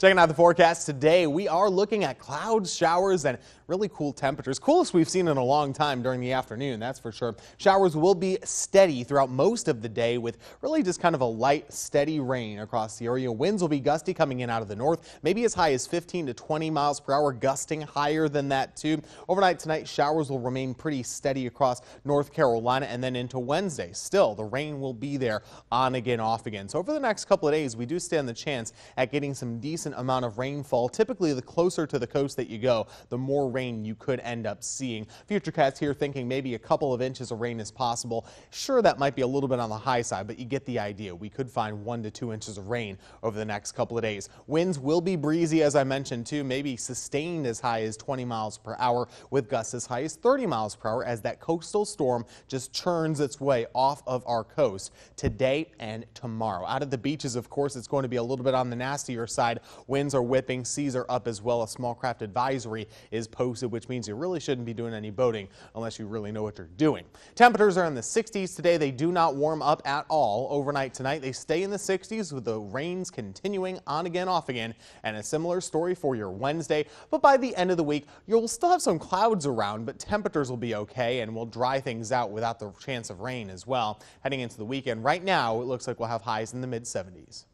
Checking out the forecast today, we are looking at clouds, showers, and really cool temperatures. Coolest we've seen in a long time during the afternoon, that's for sure. Showers will be steady throughout most of the day with really just kind of a light, steady rain across the area. Winds will be gusty coming in out of the north, maybe as high as 15 to 20 miles per hour, gusting higher than that too. Overnight tonight, showers will remain pretty steady across North Carolina and then into Wednesday. Still, the rain will be there on again, off again. So over the next couple of days, we do stand the chance at getting some decent decent amount of rainfall. Typically, the closer to the coast that you go, the more rain you could end up seeing. Futurecast here thinking maybe a couple of inches of rain is possible. Sure, that might be a little bit on the high side, but you get the idea. We could find one to two inches of rain over the next couple of days. Winds will be breezy, as I mentioned, too, maybe sustained as high as 20 miles per hour with gusts as high as 30 miles per hour as that coastal storm just churns its way off of our coast today and tomorrow. Out of the beaches, of course, it's going to be a little bit on the nastier side. Winds are whipping. Seas are up as well. A small craft advisory is posted, which means you really shouldn't be doing any boating unless you really know what you're doing. Temperatures are in the 60s today. They do not warm up at all. Overnight tonight, they stay in the 60s with the rains continuing on again, off again, and a similar story for your Wednesday. But by the end of the week, you'll still have some clouds around, but temperatures will be okay and we'll dry things out without the chance of rain as well. Heading into the weekend, right now, it looks like we'll have highs in the mid 70s.